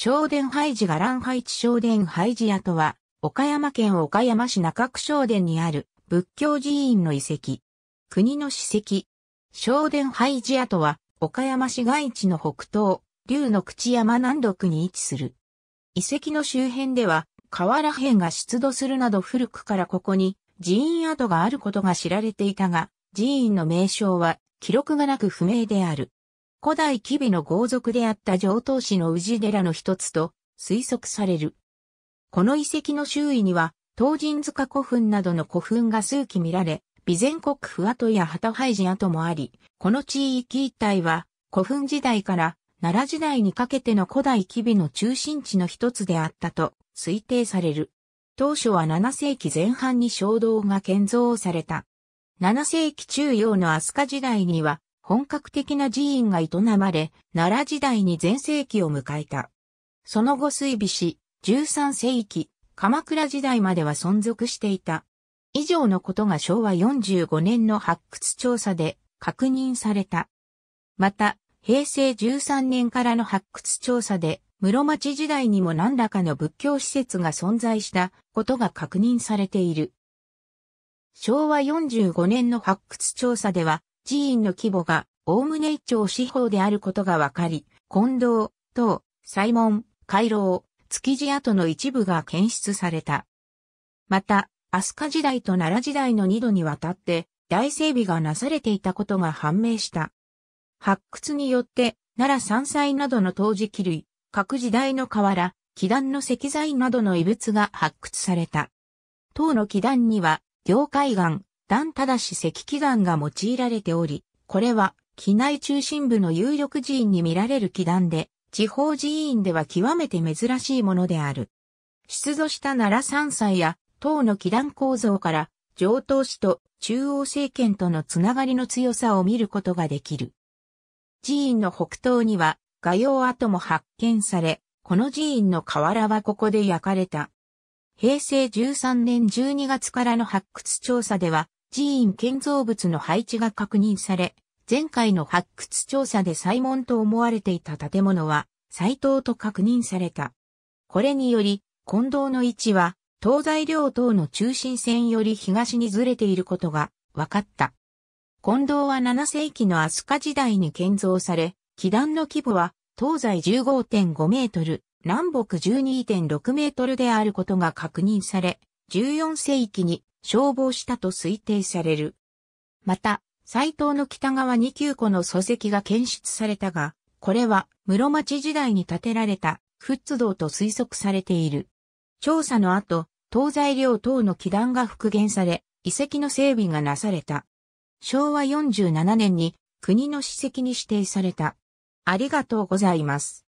昇殿廃寺が乱廃寺昇殿廃寺跡は、岡山県岡山市中区昇殿にある仏教寺院の遺跡。国の史跡。昇殿廃寺跡は、岡山市街地の北東、竜の口山南麓に位置する。遺跡の周辺では、河原辺が出土するなど古くからここに寺院跡があることが知られていたが、寺院の名称は記録がなく不明である。古代吉備の豪族であった上等市の氏寺の一つと推測される。この遺跡の周囲には、東神塚古墳などの古墳が数基見られ、備前国府跡や旗廃寺跡もあり、この地域一帯は古墳時代から奈良時代にかけての古代吉備の中心地の一つであったと推定される。当初は7世紀前半に衝動が建造された。7世紀中央の飛鳥時代には本格的な寺院が営まれ、奈良時代に全盛期を迎えた。その後水尾し、13世紀、鎌倉時代までは存続していた。以上のことが昭和45年の発掘調査で確認された。また、平成13年からの発掘調査で、室町時代にも何らかの仏教施設が存在したことが確認されている。昭和45年の発掘調査では、寺院の規模が、おおむね一丁四方であることがわかり、近藤、等、西門、回廊、築地跡の一部が検出された。また、飛鳥時代と奈良時代の二度にわたって、大整備がなされていたことが判明した。発掘によって、奈良山菜などの陶磁器類、各時代の瓦、祈壇の石材などの遺物が発掘された。唐の祈壇には、業界岩、段ただし石器岩が用いられており、これは、機内中心部の有力寺院に見られる祈願で、地方寺院では極めて珍しいものである。出土した奈良山菜や、唐の祈願構造から、上等市と中央政権とのつながりの強さを見ることができる。寺院の北東には、画用跡も発見され、この寺院の瓦はここで焼かれた。平成13年12月からの発掘調査では、寺院建造物の配置が確認され、前回の発掘調査で細門と思われていた建物は、斎藤と確認された。これにより、近藤の位置は、東西両島の中心線より東にずれていることが分かった。近藤は7世紀の飛鳥時代に建造され、基壇の規模は東西15.5メートル、南北12.6メートルであることが確認され、14世紀に消防したと推定される。また、斎藤の北側に9個の礎石が検出されたが、これは室町時代に建てられた仏道と推測されている。調査の後、東西領等の基壇が復元され、遺跡の整備がなされた。昭和47年に国の史跡に指定された。ありがとうございます。